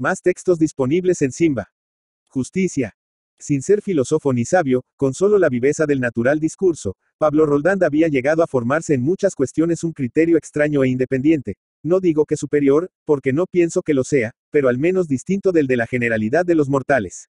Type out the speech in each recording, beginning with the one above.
Más textos disponibles en Simba. Justicia. Sin ser filósofo ni sabio, con solo la viveza del natural discurso, Pablo Roldán había llegado a formarse en muchas cuestiones un criterio extraño e independiente. No digo que superior, porque no pienso que lo sea, pero al menos distinto del de la generalidad de los mortales.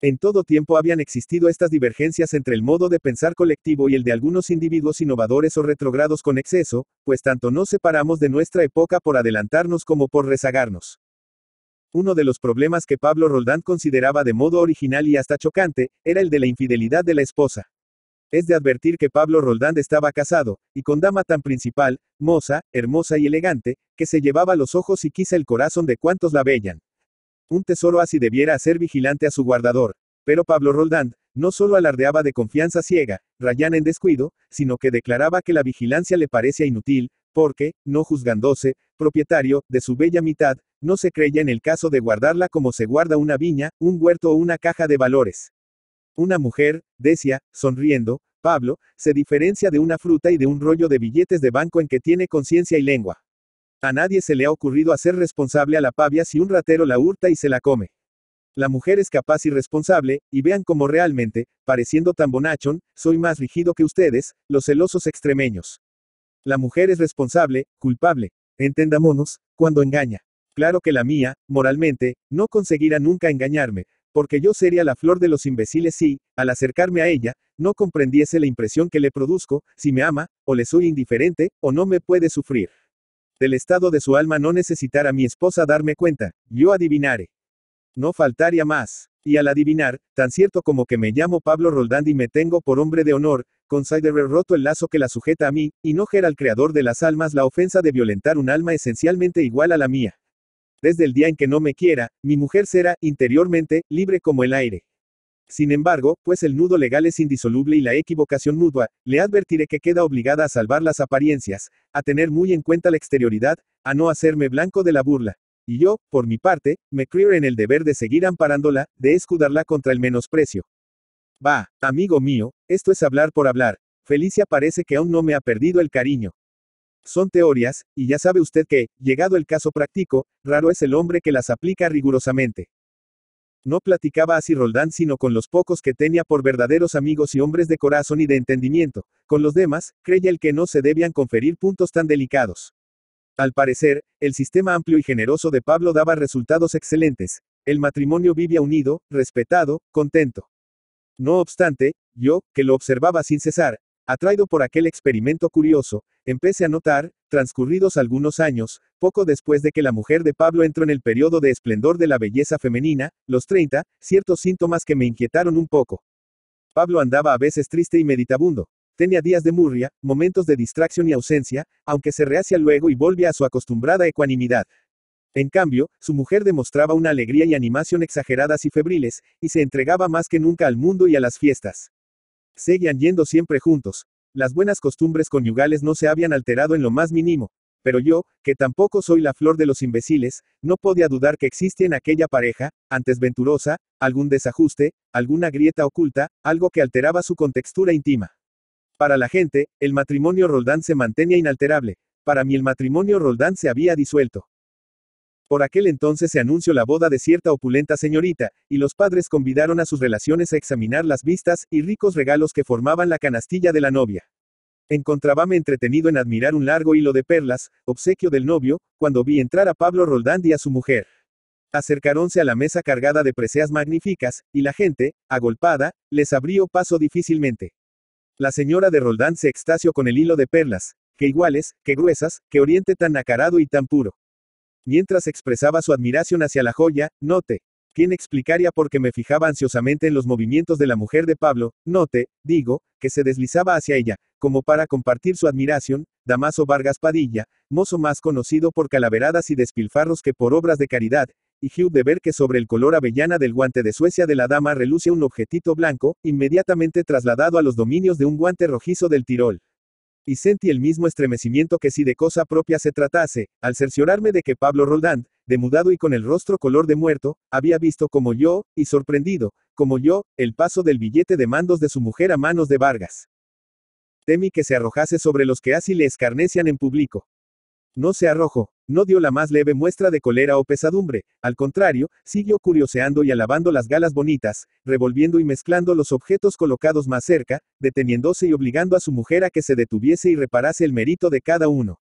En todo tiempo habían existido estas divergencias entre el modo de pensar colectivo y el de algunos individuos innovadores o retrogrados con exceso, pues tanto nos separamos de nuestra época por adelantarnos como por rezagarnos. Uno de los problemas que Pablo Roldán consideraba de modo original y hasta chocante, era el de la infidelidad de la esposa. Es de advertir que Pablo Roldán estaba casado, y con dama tan principal, moza, hermosa y elegante, que se llevaba los ojos y quizá el corazón de cuantos la veían. Un tesoro así debiera hacer vigilante a su guardador. Pero Pablo Roldán, no solo alardeaba de confianza ciega, rayana en descuido, sino que declaraba que la vigilancia le parecía inútil, porque, no juzgándose, propietario, de su bella mitad, no se creía en el caso de guardarla como se guarda una viña, un huerto o una caja de valores. Una mujer, decía, sonriendo, Pablo, se diferencia de una fruta y de un rollo de billetes de banco en que tiene conciencia y lengua. A nadie se le ha ocurrido hacer responsable a la pavia si un ratero la hurta y se la come. La mujer es capaz y responsable, y vean cómo realmente, pareciendo tan bonachón, soy más rígido que ustedes, los celosos extremeños. La mujer es responsable, culpable, Entendámonos, cuando engaña. Claro que la mía, moralmente, no conseguirá nunca engañarme, porque yo sería la flor de los imbéciles si, al acercarme a ella, no comprendiese la impresión que le produzco, si me ama, o le soy indiferente, o no me puede sufrir. Del estado de su alma no necesitará mi esposa darme cuenta, yo adivinaré. No faltaría más y al adivinar, tan cierto como que me llamo Pablo Roldán y me tengo por hombre de honor, considero roto el lazo que la sujeta a mí, y no al creador de las almas la ofensa de violentar un alma esencialmente igual a la mía. Desde el día en que no me quiera, mi mujer será, interiormente, libre como el aire. Sin embargo, pues el nudo legal es indisoluble y la equivocación mutua, le advertiré que queda obligada a salvar las apariencias, a tener muy en cuenta la exterioridad, a no hacerme blanco de la burla, y yo, por mi parte, me creo en el deber de seguir amparándola, de escudarla contra el menosprecio. Va, amigo mío, esto es hablar por hablar. Felicia parece que aún no me ha perdido el cariño. Son teorías, y ya sabe usted que, llegado el caso práctico, raro es el hombre que las aplica rigurosamente. No platicaba así Roldán sino con los pocos que tenía por verdaderos amigos y hombres de corazón y de entendimiento, con los demás, creía el que no se debían conferir puntos tan delicados. Al parecer, el sistema amplio y generoso de Pablo daba resultados excelentes. El matrimonio vivía unido, respetado, contento. No obstante, yo, que lo observaba sin cesar, atraído por aquel experimento curioso, empecé a notar, transcurridos algunos años, poco después de que la mujer de Pablo entró en el periodo de esplendor de la belleza femenina, los 30, ciertos síntomas que me inquietaron un poco. Pablo andaba a veces triste y meditabundo. Tenía días de murria, momentos de distracción y ausencia, aunque se rehacia luego y volvía a su acostumbrada ecuanimidad. En cambio, su mujer demostraba una alegría y animación exageradas y febriles, y se entregaba más que nunca al mundo y a las fiestas. Seguían yendo siempre juntos. Las buenas costumbres conyugales no se habían alterado en lo más mínimo. Pero yo, que tampoco soy la flor de los imbéciles, no podía dudar que existe en aquella pareja, antes venturosa, algún desajuste, alguna grieta oculta, algo que alteraba su contextura íntima. Para la gente, el matrimonio Roldán se mantenía inalterable, para mí el matrimonio Roldán se había disuelto. Por aquel entonces se anunció la boda de cierta opulenta señorita, y los padres convidaron a sus relaciones a examinar las vistas y ricos regalos que formaban la canastilla de la novia. Encontrábame entretenido en admirar un largo hilo de perlas, obsequio del novio, cuando vi entrar a Pablo Roldán y a su mujer. Acercaronse a la mesa cargada de preseas magníficas, y la gente, agolpada, les abrió paso difícilmente. La señora de Roldán se extasió con el hilo de perlas, que iguales, que gruesas, que oriente tan acarado y tan puro. Mientras expresaba su admiración hacia la joya, note. quién explicaría por qué me fijaba ansiosamente en los movimientos de la mujer de Pablo, note, digo, que se deslizaba hacia ella, como para compartir su admiración, Damaso Vargas Padilla, mozo más conocido por calaveradas y despilfarros que por obras de caridad, y Hugh de ver que sobre el color avellana del guante de Suecia de la dama reluce un objetito blanco, inmediatamente trasladado a los dominios de un guante rojizo del Tirol. Y sentí el mismo estremecimiento que si de cosa propia se tratase, al cerciorarme de que Pablo Roldán, demudado y con el rostro color de muerto, había visto como yo, y sorprendido, como yo, el paso del billete de mandos de su mujer a manos de Vargas. Temí que se arrojase sobre los que así le escarnecian en público. No se arrojó, no dio la más leve muestra de cólera o pesadumbre, al contrario, siguió curioseando y alabando las galas bonitas, revolviendo y mezclando los objetos colocados más cerca, deteniéndose y obligando a su mujer a que se detuviese y reparase el mérito de cada uno.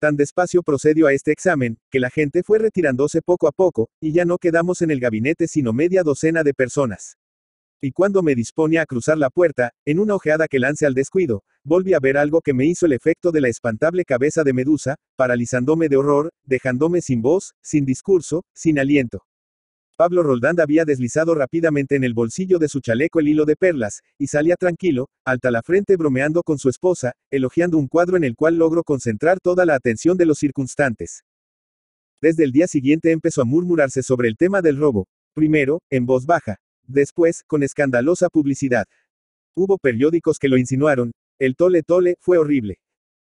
Tan despacio procedió a este examen, que la gente fue retirándose poco a poco, y ya no quedamos en el gabinete sino media docena de personas. Y cuando me dispone a cruzar la puerta, en una ojeada que lance al descuido, volví a ver algo que me hizo el efecto de la espantable cabeza de Medusa, paralizándome de horror, dejándome sin voz, sin discurso, sin aliento. Pablo Roldán había deslizado rápidamente en el bolsillo de su chaleco el hilo de perlas, y salía tranquilo, alta la frente bromeando con su esposa, elogiando un cuadro en el cual logró concentrar toda la atención de los circunstantes. Desde el día siguiente empezó a murmurarse sobre el tema del robo, primero, en voz baja, Después, con escandalosa publicidad. Hubo periódicos que lo insinuaron, el tole tole fue horrible.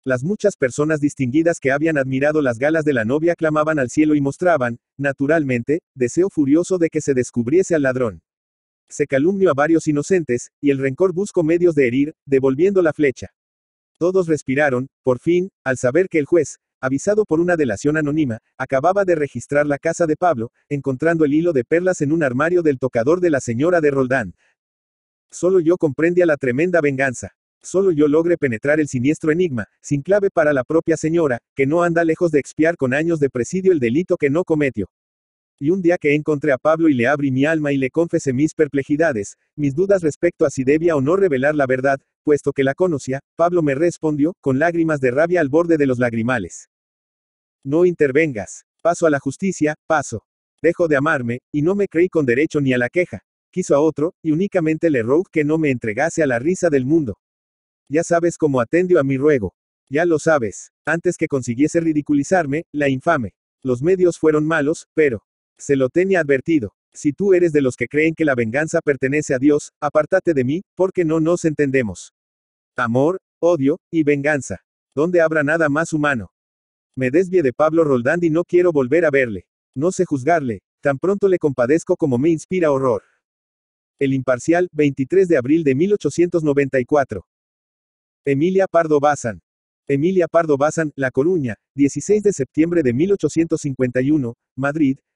Las muchas personas distinguidas que habían admirado las galas de la novia clamaban al cielo y mostraban, naturalmente, deseo furioso de que se descubriese al ladrón. Se calumnió a varios inocentes, y el rencor buscó medios de herir, devolviendo la flecha. Todos respiraron, por fin, al saber que el juez, avisado por una delación anónima, acababa de registrar la casa de Pablo, encontrando el hilo de perlas en un armario del tocador de la señora de Roldán. Solo yo a la tremenda venganza. Solo yo logré penetrar el siniestro enigma, sin clave para la propia señora, que no anda lejos de expiar con años de presidio el delito que no cometió y un día que encontré a Pablo y le abrí mi alma y le confesé mis perplejidades, mis dudas respecto a si debía o no revelar la verdad, puesto que la conocía, Pablo me respondió, con lágrimas de rabia al borde de los lagrimales. No intervengas. Paso a la justicia, paso. Dejo de amarme, y no me creí con derecho ni a la queja. Quiso a otro, y únicamente le rogué que no me entregase a la risa del mundo. Ya sabes cómo atendió a mi ruego. Ya lo sabes. Antes que consiguiese ridiculizarme, la infame. Los medios fueron malos, pero se lo tenía advertido. Si tú eres de los que creen que la venganza pertenece a Dios, apártate de mí, porque no nos entendemos. Amor, odio, y venganza. ¿Dónde habrá nada más humano? Me desvié de Pablo Roldán y no quiero volver a verle. No sé juzgarle, tan pronto le compadezco como me inspira horror. El Imparcial, 23 de abril de 1894. Emilia Pardo Bazán. Emilia Pardo Bazán, La Coruña, 16 de septiembre de 1851, Madrid,